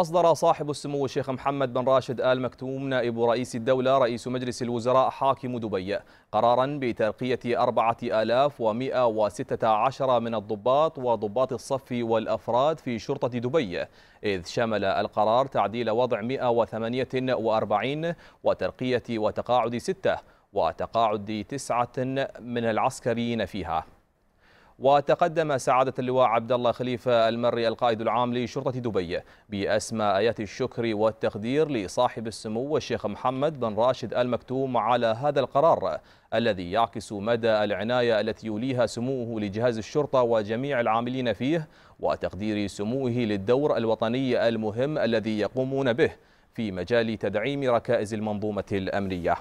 أصدر صاحب السمو الشيخ محمد بن راشد آل مكتوم نائب رئيس الدولة رئيس مجلس الوزراء حاكم دبي قرارا بترقية 4116 من الضباط وضباط الصف والأفراد في شرطة دبي إذ شمل القرار تعديل وضع 148 وترقية وتقاعد ستة وتقاعد تسعة من العسكريين فيها وتقدم سعادة اللواء عبد الله خليفة المري القائد العام لشرطة دبي بأسمى آيات الشكر والتقدير لصاحب السمو الشيخ محمد بن راشد آل مكتوم على هذا القرار الذي يعكس مدى العناية التي يوليها سموه لجهاز الشرطة وجميع العاملين فيه وتقدير سموه للدور الوطني المهم الذي يقومون به في مجال تدعيم ركائز المنظومة الأمنية